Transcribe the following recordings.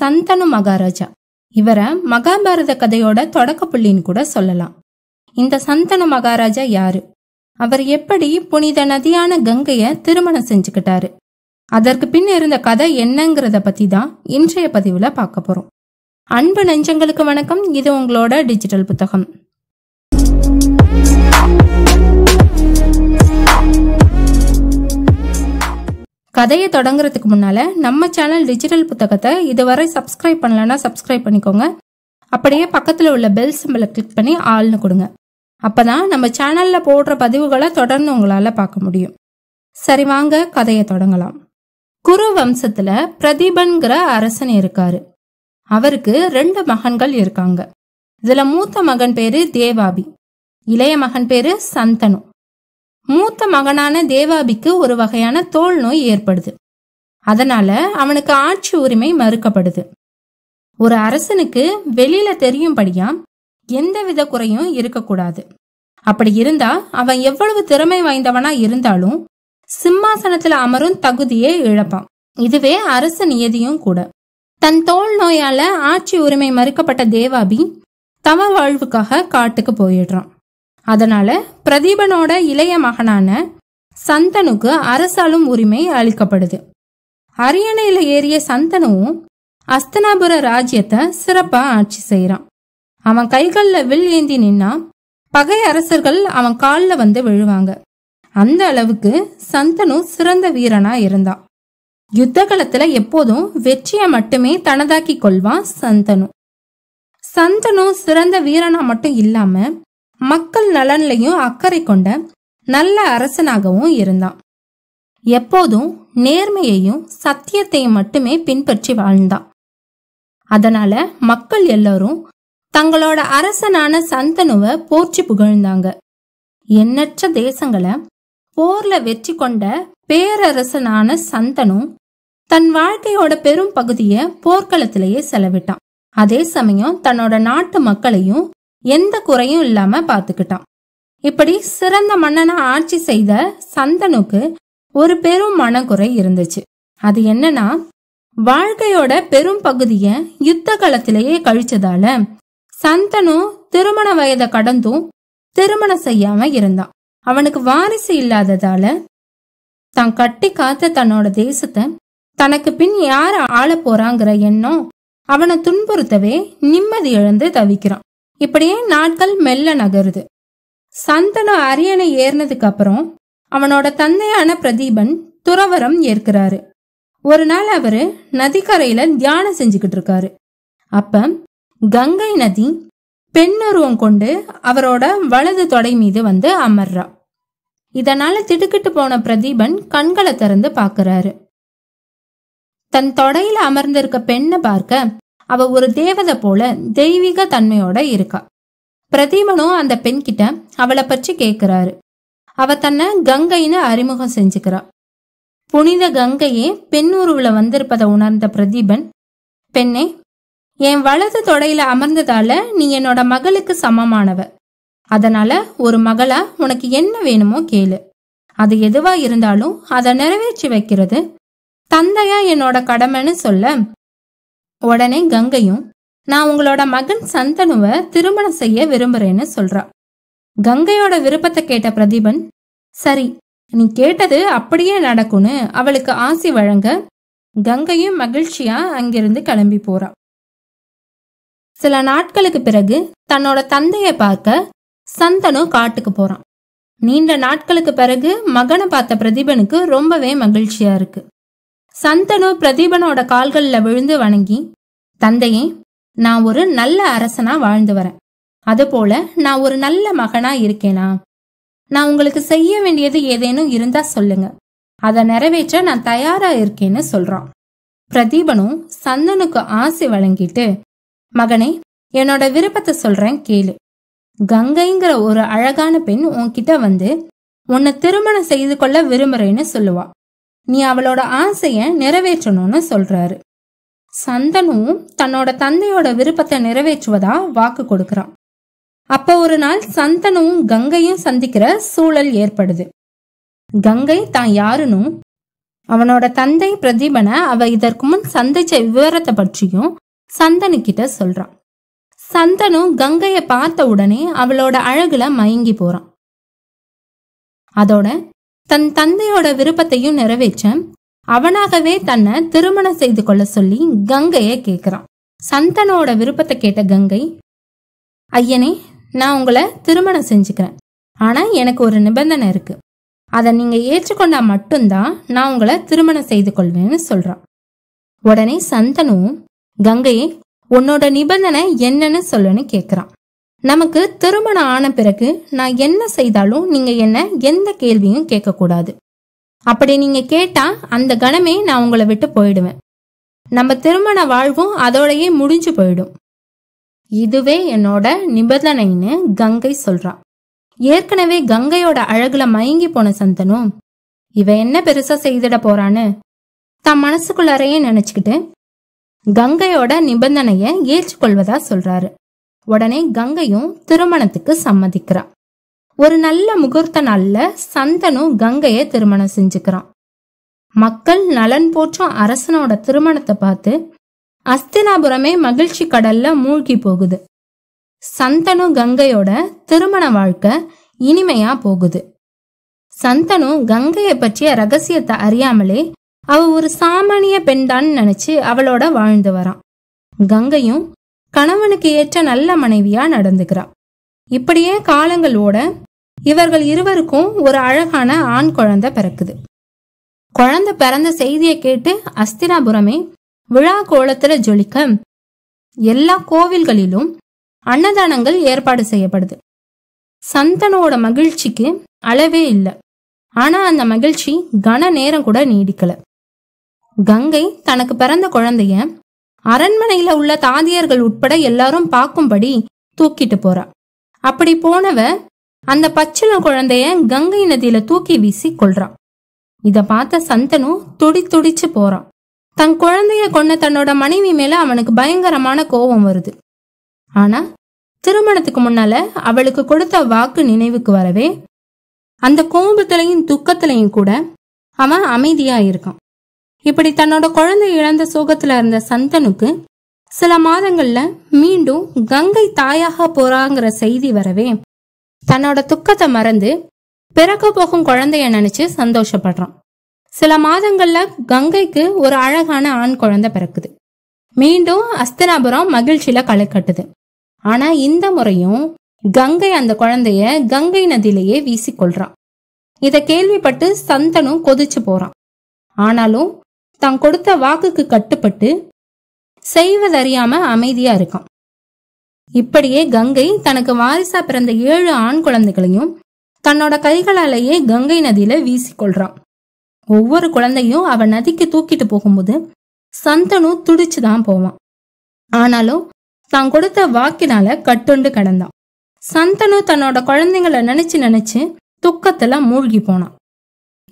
சந்தனு மகாராஜா இவரை மகாபாரத கதையோட தொடக்க புள்ளின்னு கூட சொல்லலாம் இந்த சந்தனு மகாராஜா யாரு அவர் எப்படி புனித நதியான கங்கைய திருமணம் செஞ்சுக்கிட்டாரு அதற்கு பின் இருந்த கதை என்னங்கிறத பத்தி தான் இன்றைய பதிவுல பார்க்க போறோம் அன்பு நெஞ்சங்களுக்கு வணக்கம் இது உங்களோட டிஜிட்டல் புத்தகம் கதையை தொடங்குறதுக்கு முன்னால் நம்ம சேனல் டிஜிட்டல் புத்தகத்தை இதுவரை சப்ஸ்கிரைப் பண்ணலன்னா சப்ஸ்கிரைப் பண்ணிக்கோங்க அப்படியே பக்கத்தில் உள்ள பெல் சிம்பிளை கிளிக் பண்ணி ஆள்னு கொடுங்க அப்போ தான் நம்ம சேனலில் போடுற பதிவுகளை தொடர்ந்து உங்களால் பார்க்க முடியும் சரி வாங்க கதையை தொடங்கலாம் குரு வம்சத்தில் பிரதீபன்கிற அரசன் இருக்காரு அவருக்கு ரெண்டு மகன்கள் இருக்காங்க இதில் மூத்த மகன் பேரு தேவாபி இளைய மகன் பேரு சந்தனு மூத்த மகனான தேவாபிக்கு ஒரு வகையான தோல் நோய் ஏற்படுது அதனால அவனுக்கு ஆட்சி உரிமை மறுக்கப்படுது ஒரு அரசனுக்கு வெளியில தெரியும்படியா எந்தவித குறையும் இருக்கக்கூடாது அப்படி இருந்தா அவன் எவ்வளவு திறமை வாய்ந்தவனா இருந்தாலும் சிம்மாசனத்துல அமரும் தகுதியே இழப்பான் இதுவே அரச நியதியும் கூட தன் தோல் நோயால ஆட்சி உரிமை மறுக்கப்பட்ட தேவாபி தவ வாழ்வுக்காக காட்டுக்கு போயிடுறான் அதனால பிரதீபனோட இளைய மகனான சந்தனுக்கு அரசாளும் உரிமை அளிக்கப்படுது அரியணையில ஏறிய சந்தனுவும் அஸ்தனாபுர ராஜ்யத்தை சிறப்பா ஆட்சி செய்யறான் அவன் கைகளில் வில் ஏந்தி நின்னா பகை அரசர்கள் அவன் காலில் வந்து விழுவாங்க அந்த அளவுக்கு சந்தனு சிறந்த வீரனா இருந்தான் யுத்த காலத்துல எப்போதும் வெற்றியை மட்டுமே தனதாக்கி கொள்வான் சந்தனு சந்தனு சிறந்த வீரனா மட்டும் இல்லாம மக்கள் நலன்லையும் அக்கறை கொண்ட நல்ல அரசனாகவும் இருந்தான் எப்போதும் நேர்மையையும் சத்தியத்தையும் மட்டுமே பின்பற்றி வாழ்ந்தான் அதனால மக்கள் எல்லாரும் தங்களோட அரசனான சந்தனுவை போற்றி புகழ்ந்தாங்க எண்ணற்ற தேசங்களை போர்ல வெற்றி கொண்ட பேரரசனான சந்தனு தன் வாழ்க்கையோட பெரும் பகுதியை போர்க்களத்திலேயே செலவிட்டான் அதே சமயம் தன்னோட நாட்டு மக்களையும் எந்த குறையும் இல்லாம பாத்துக்கிட்டான் இப்படி சிறந்த மன்னனா ஆட்சி செய்த சந்தனுக்கு ஒரு பெரும் மனக்குறை இருந்துச்சு அது என்னன்னா வாழ்க்கையோட பெரும் பகுதிய யுத்த களத்திலேயே கழிச்சதால சந்தனு திருமண வயதை கடந்தும் திருமணம் செய்யாம இருந்தான் அவனுக்கு வாரிசு இல்லாததால தான் கட்டி காத்த தன்னோட தேசத்தை தனக்கு பின் யார் ஆள போறாங்கிற எண்ணம் அவனை துன்புறுத்தவே நிம்மதி இழந்து தவிக்கிறான் இப்படியே நாட்கள் மெல்ல நகருது சந்தனு அரியணை ஏறினதுக்கு அப்புறம் அவனோட தந்தையான பிரதீபன் துறவரம் ஏற்கிறாரு ஒரு நாள் அவரு நதிக்கரையில தியானம் செஞ்சுக்கிட்டு இருக்காரு அப்ப கங்கை நதி பெண்ணுருவம் கொண்டு அவரோட வலது தொடை மீது வந்து அமர்றா இதனால திடுக்கிட்டு போன பிரதீபன் கண்களை திறந்து பாக்குறாரு தன் தொடையில அமர்ந்திருக்க பெண்ணை பார்க்க அவ ஒரு தேவதை போல தெய்வீக தன்மையோட இருக்கா பிரதீபனும் அந்த பெண்கிட்ட அவளை பற்றி கேக்குறாரு அவ தன்னை கங்கைன்னு அறிமுகம் செஞ்சுக்கிறா புனித கங்கையே பெண் பெண்ணுருவுல வந்திருப்பதை உணர்ந்த பிரதீபன் பெண்ணே என் வலது தொடையில அமர்ந்ததால நீ என்னோட மகளுக்கு சமமானவ அதனால ஒரு மகளா உனக்கு என்ன வேணுமோ கேளு அது எதுவா இருந்தாலும் அதை நிறைவேற்றி வைக்கிறது தந்தையா என்னோட கடமைன்னு சொல்ல உடனே கங்கையும் நான் உங்களோட மகன் சந்தனுவை திருமணம் செய்ய விரும்புறேன்னு சொல்றா கங்கையோட விருப்பத்தை கேட்ட பிரதீபன் சரி நீ கேட்டது அப்படியே நடக்கும்னு அவளுக்கு ஆசி வழங்க கங்கையும் மகிழ்ச்சியா அங்கிருந்து கிளம்பி போறா சில நாட்களுக்கு பிறகு தன்னோட தந்தைய பார்க்க சந்தனு காட்டுக்கு போறான் நீண்ட நாட்களுக்கு பிறகு மகனை பார்த்த பிரதீபனுக்கு ரொம்பவே மகிழ்ச்சியா இருக்கு சந்தனு பிரதீபனோட கால்களில் விழுந்து வணங்கி தந்தையே நான் ஒரு நல்ல அரசனா வாழ்ந்து வரேன் அதுபோல நான் ஒரு நல்ல மகனா இருக்கேனா நான் உங்களுக்கு செய்ய வேண்டியது ஏதேனும் இருந்தா சொல்லுங்க அதை நிறைவேற்ற நான் தயாரா இருக்கேன்னு சொல்றான் பிரதீபனும் சந்தனுக்கு ஆசை வழங்கிட்டு மகனே என்னோட விருப்பத்தை சொல்றேன் கேளு கங்கைங்கிற ஒரு அழகான பெண் உன்கிட்ட வந்து உன்னை திருமணம் செய்து கொள்ள விரும்புறேன்னு சொல்லுவா நீ அவளோட ஆசைய நிறைவேற்றணும்னு சொல்றாரு சந்தனும் தன்னோட தந்தையோட விருப்பத்தை நிறைவேற்றுவதா வாக்கு கொடுக்கறான் அப்ப ஒரு நாள் சந்தனும் கங்கையும் சந்திக்கிற சூழல் ஏற்படுது கங்கை தான் யாருனும் அவனோட தந்தை பிரதீபனை அவ இதற்கு முன் சந்திச்ச விவரத்தை பற்றியும் சந்தனு கிட்ட சொல்றான் சந்தனு கங்கைய பார்த்த உடனே அவளோட அழகுல மயங்கி போறான் அதோட தன் தந்தையோட விருப்பத்தையும் நிறைவேற்ற அவனாகவே தன்னை திருமணம் செய்து கொள்ள சொல்லி கங்கைய கேக்குறான் சந்தனோட விருப்பத்தை கேட்ட கங்கை ஐயனே நான் உங்களை திருமணம் செஞ்சுக்கிறேன் ஆனா எனக்கு ஒரு நிபந்தனை இருக்கு அதை நீங்க ஏற்றுக்கொண்டா மட்டும்தான் நான் உங்களை திருமணம் செய்து கொள்வேன்னு சொல்றான் உடனே சந்தனும் கங்கையை உன்னோட நிபந்தனை என்னன்னு சொல்லுன்னு கேட்குறான் நமக்கு திருமணம் ஆன பிறகு நான் என்ன செய்தாலும் நீங்க என்ன எந்த கேள்வியும் கேட்கக்கூடாது அப்படி நீங்க கேட்டா அந்த கணமே நான் உங்களை விட்டு போயிடுவேன் நம்ம திருமண வாழ்வும் அதோடையே முடிஞ்சு போயிடும் இதுவே என்னோட நிபந்தனைன்னு கங்கை சொல்றா ஏற்கனவே கங்கையோட அழகுல மயங்கி போன சந்தனும் இவ என்ன பெருசா செய்திட போறான்னு தம் மனசுக்குள்ளாரையே நினைச்சுக்கிட்டு கங்கையோட நிபந்தனைய ஏற்றுக்கொள்வதா சொல்றாரு உடனே கங்கையும் திருமணத்துக்கு சம்மதிக்கிறான் ஒரு நல்ல முகூர்த்த நாள்ல சந்தனும் கங்கைய திருமணம் செஞ்சுக்கிறான் மக்கள் நலன் போற்றும் அரசனோட திருமணத்தை பார்த்து அஸ்தினாபுரமே மகிழ்ச்சி கடல்ல மூழ்கி போகுது சந்தனு கங்கையோட திருமண வாழ்க்கை இனிமையா போகுது சந்தனு கங்கைய பற்றிய ரகசியத்தை அறியாமலே அவ ஒரு சாமானிய பெண்தான் நினைச்சு அவளோட வாழ்ந்து வரான் கங்கையும் கணவனுக்கு ஏற்ற நல்ல மனைவியா நடந்துக்கிறா இப்படியே காலங்களோட இவர்கள் இருவருக்கும் ஒரு அழகான ஆண் குழந்தை பிறக்குது குழந்தை பிறந்த செய்தியை கேட்டு அஸ்தினாபுரமே விழா கோலத்துல ஜொலிக்க எல்லா கோவில்களிலும் அன்னதானங்கள் ஏற்பாடு செய்யப்படுது சந்தனோட மகிழ்ச்சிக்கு அளவே இல்லை ஆனா அந்த மகிழ்ச்சி கன நேரம் கூட நீடிக்கல கங்கை தனக்கு பிறந்த குழந்தைய அரண்மனையில உள்ள தாதியர்கள் உட்பட எல்லாரும் பார்க்கும்படி தூக்கிட்டு போறா அப்படி போனவ அந்த பச்சிளம் குழந்தைய கங்கை நதியில தூக்கி வீசி கொள்றான் இத பார்த்த சந்தனு துடி துடிச்சு போறான் தன் குழந்தைய கொன்ன தன்னோட மனைவி மேல அவனுக்கு பயங்கரமான கோபம் வருது ஆனா திருமணத்துக்கு முன்னால அவளுக்கு கொடுத்த வாக்கு நினைவுக்கு வரவே அந்த கோபத்திலையும் துக்கத்திலையும் கூட அவன் அமைதியா இருக்கான் இப்படி தன்னோட குழந்தை இழந்த சோகத்துல இருந்த சந்தனுக்கு சில மாதங்கள்ல மீண்டும் கங்கை தாயாக போறாங்கிற செய்தி வரவே தன்னோட துக்கத்தை மறந்து பிறக்க போகும் குழந்தைய நினைச்சு சந்தோஷப்படுறான் சில மாதங்கள்ல கங்கைக்கு ஒரு அழகான ஆண் குழந்தை பிறக்குது மீண்டும் அஸ்தினாபுரம் மகிழ்ச்சியில களை கட்டுது ஆனா இந்த முறையும் கங்கை அந்த குழந்தைய கங்கை நதியிலேயே கொள்றான் இதை கேள்விப்பட்டு சந்தனும் கொதிச்சு போறான் ஆனாலும் தான் கொடுத்த வாக்குக்கு கட்டுப்பட்டு செய்வதறியாம அமைதியா இருக்கான் இப்படியே கங்கை தனக்கு வாரிசா பிறந்த ஏழு ஆண் குழந்தைகளையும் தன்னோட கைகளாலேயே கங்கை நதியில கொள்றான் ஒவ்வொரு குழந்தையும் அவன் நதிக்கு தூக்கிட்டு போகும்போது சந்தனு துடிச்சுதான் போவான் ஆனாலும் தான் கொடுத்த வாக்கினால கட்டுண்டு கிடந்தான் சந்தனு தன்னோட குழந்தைங்கள நினைச்சு நினைச்சு துக்கத்துல மூழ்கி போனான்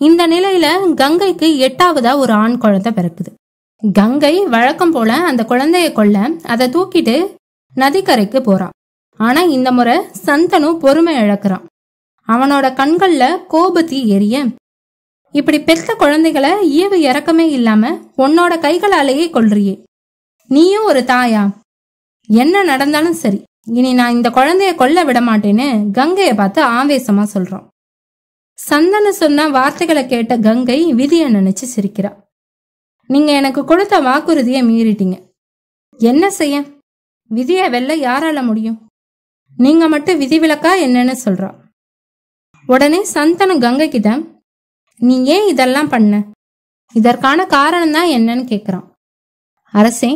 இந்த நிலையில கங்கைக்கு எட்டாவதா ஒரு ஆண் குழந்தை பிறக்குது கங்கை வழக்கம் போல அந்த குழந்தைய கொல்ல அதை தூக்கிட்டு நதிக்கரைக்கு போறான் ஆனா இந்த முறை சந்தனு பொறுமை இழக்கிறான் அவனோட கண்கள்ல கோபத்தி எரிய இப்படி பெத்த குழந்தைகளை ஈவு இறக்கமே இல்லாம உன்னோட கைகளாலேயே கொள்றியே நீயும் ஒரு தாயா என்ன நடந்தாலும் சரி இனி நான் இந்த குழந்தைய கொல்ல விட மாட்டேன்னு கங்கைய பார்த்து ஆவேசமா சொல்றோம் சந்தன சொன்ன வார்த்தைகளை கேட்ட கங்கை விதியை நினைச்சு சிரிக்கிறா நீங்க எனக்கு கொடுத்த வாக்குறுதியை மீறிட்டீங்க என்ன செய்ய விதியை வெல்ல யாரால முடியும் நீங்க மட்டும் விதிவிலக்கா என்னன்னு சொல்றா உடனே சந்தனு கிட்ட நீ ஏன் இதெல்லாம் பண்ண இதற்கான காரணம் தான் என்னன்னு கேக்குறான் அரசே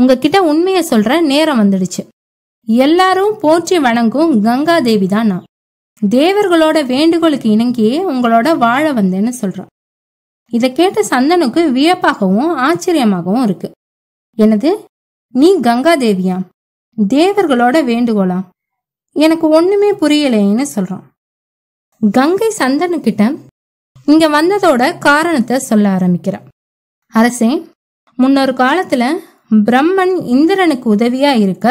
உங்ககிட்ட உண்மையை சொல்ற நேரம் வந்துடுச்சு எல்லாரும் போற்றி வணங்கும் கங்கா தேவி தான் நான் தேவர்களோட வேண்டுகோளுக்கு இணங்கி உங்களோட வாழ வந்தேன்னு சொல்றான் இதை கேட்ட சந்தனுக்கு வியப்பாகவும் ஆச்சரியமாகவும் இருக்கு எனது நீ கங்கா தேவியா தேவர்களோட வேண்டுகோளா எனக்கு ஒண்ணுமே புரியலேன்னு சொல்றான் கங்கை சந்தனுக்கிட்ட இங்க வந்ததோட காரணத்தை சொல்ல ஆரம்பிக்கிறான் அரசே முன்னொரு காலத்துல பிரம்மன் இந்திரனுக்கு உதவியா இருக்க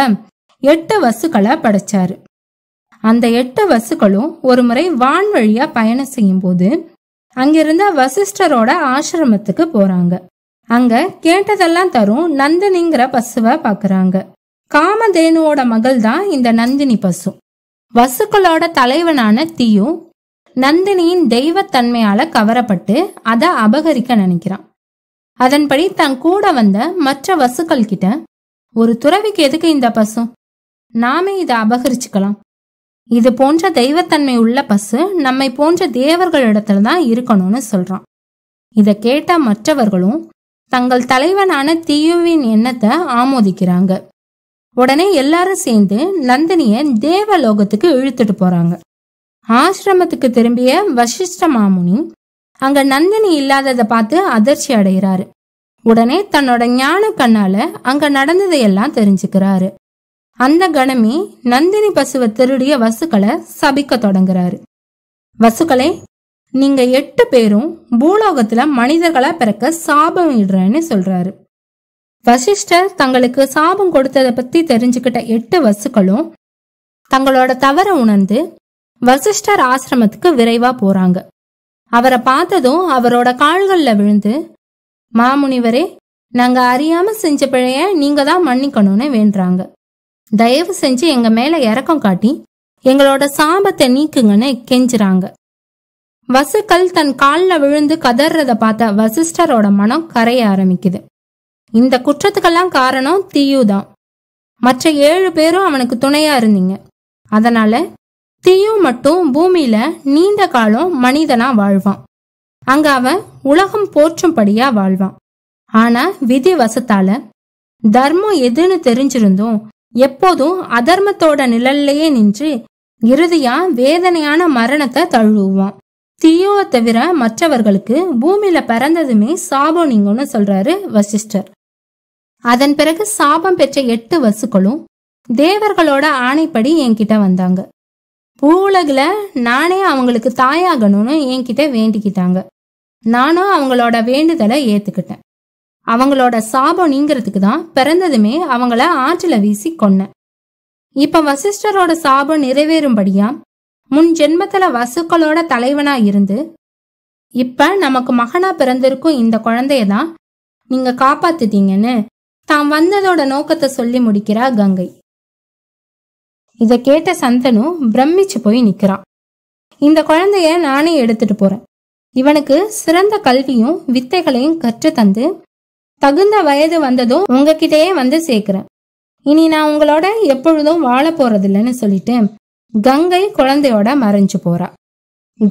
எட்டு வசுக்களை படைச்சாரு அந்த எட்டு வசுக்களும் ஒரு முறை வான் வழியா பயணம் செய்யும் போது அங்கிருந்த வசிஷ்டரோட ஆசிரமத்துக்கு போறாங்க அங்க கேட்டதெல்லாம் தரும் நந்தினிங்கிற பசுவை பாக்குறாங்க காமதேனுவோட மகள் தான் இந்த நந்தினி பசு வசுக்களோட தலைவனான தீயும் நந்தினியின் தெய்வத்தன்மையால கவரப்பட்டு அதை அபகரிக்க நினைக்கிறான் அதன்படி தன் கூட வந்த மற்ற வசுக்கள் கிட்ட ஒரு துறவிக்கு எதுக்கு இந்த பசு நாமே இதை அபகரிச்சுக்கலாம் இது போன்ற தெய்வத்தன்மை உள்ள பசு நம்மை போன்ற தேவர்களிடத்துல தான் இருக்கணும்னு சொல்றான் இதை கேட்ட மற்றவர்களும் தங்கள் தலைவனான தீயுவின் எண்ணத்தை ஆமோதிக்கிறாங்க உடனே எல்லாரும் சேர்ந்து நந்தினிய தேவலோகத்துக்கு இழுத்துட்டு போறாங்க ஆசிரமத்துக்கு திரும்பிய வசிஷ்ட மாமுனி அங்க நந்தினி இல்லாததை பார்த்து அதிர்ச்சி அடைகிறாரு உடனே தன்னோட ஞான கண்ணால அங்க நடந்ததையெல்லாம் தெரிஞ்சுக்கிறாரு அந்த கணமே நந்தினி பசுவை திருடிய வசுக்களை சபிக்க தொடங்குறாரு வசுக்களே நீங்க எட்டு பேரும் பூலோகத்துல மனிதர்களா பிறக்க சாபம் இடுறேன்னு சொல்றாரு வசிஷ்டர் தங்களுக்கு சாபம் கொடுத்ததை பத்தி தெரிஞ்சுக்கிட்ட எட்டு வசுக்களும் தங்களோட தவற உணர்ந்து வசிஷ்டர் ஆசிரமத்துக்கு விரைவா போறாங்க அவரை பார்த்ததும் அவரோட கால்களில் விழுந்து மாமுனிவரே நாங்க அறியாம செஞ்ச பிழைய நீங்க தான் மன்னிக்கணும்னு வேண்டுறாங்க தயவு செஞ்சு எங்க மேல இறக்கம் காட்டி எங்களோட சாபத்தை நீக்குங்கன்னு கெஞ்சுறாங்க வசுக்கள் தன் காலில் விழுந்து கதறத பார்த்த வசிஷ்டரோட மனம் கரைய ஆரம்பிக்குது இந்த குற்றத்துக்கெல்லாம் காரணம் தீயுதான் தான் மற்ற ஏழு பேரும் அவனுக்கு துணையா இருந்தீங்க அதனால தீயு மட்டும் பூமியில நீண்ட காலம் மனிதனா வாழ்வான் அங்க அவன் உலகம் போற்றும்படியா வாழ்வான் ஆனா விதி வசத்தால தர்மம் எதுன்னு தெரிஞ்சிருந்தும் எப்போதும் அதர்மத்தோட நிழல்லையே நின்று இறுதியா வேதனையான மரணத்தை தழுவுவான் தியோவை தவிர மற்றவர்களுக்கு பூமியில பிறந்ததுமே சாபம் நீங்கன்னு சொல்றாரு வசிஷ்டர் அதன் பிறகு சாபம் பெற்ற எட்டு வசுக்களும் தேவர்களோட ஆணைப்படி என்கிட்ட வந்தாங்க பூலகில நானே அவங்களுக்கு தாயாகணும்னு என்கிட்ட வேண்டிக்கிட்டாங்க நானும் அவங்களோட வேண்டுதலை ஏத்துக்கிட்டேன் அவங்களோட சாபம் நீங்கிறதுக்கு தான் பிறந்ததுமே அவங்கள ஆற்றில வீசி கொன்னேன் இப்ப வசிஷ்டரோட சாபம் நிறைவேறும்படியா முன் ஜென்மத்துல வசுக்களோட தலைவனா இருந்து இப்ப நமக்கு மகனா பிறந்திருக்கும் இந்த குழந்தைய தான் நீங்க காப்பாத்துட்டீங்கன்னு தாம் வந்ததோட நோக்கத்தை சொல்லி முடிக்கிறா கங்கை இத கேட்ட சந்தனு பிரமிச்சு போய் நிக்கிறான் இந்த குழந்தைய நானே எடுத்துட்டு போறேன் இவனுக்கு சிறந்த கல்வியும் வித்தைகளையும் கற்று தந்து தகுந்த வயது வந்ததும் உங்ககிட்டயே வந்து சேர்க்கிறேன் இனி நான் உங்களோட எப்பொழுதும் வாழ போறதில்லைன்னு சொல்லிட்டு கங்கை குழந்தையோட மறைஞ்சு போறா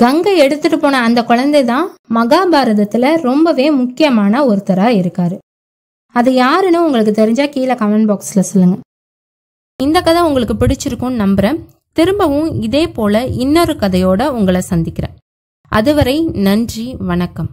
கங்கை எடுத்துட்டு போன அந்த குழந்தை தான் மகாபாரதத்துல ரொம்பவே முக்கியமான ஒருத்தரா இருக்காரு அது யாருன்னு உங்களுக்கு தெரிஞ்சா கீழே கமெண்ட் பாக்ஸ்ல சொல்லுங்க இந்த கதை உங்களுக்கு பிடிச்சிருக்கும்னு நம்புறேன் திரும்பவும் இதே போல இன்னொரு கதையோட உங்களை சந்திக்கிறேன் அதுவரை நன்றி வணக்கம்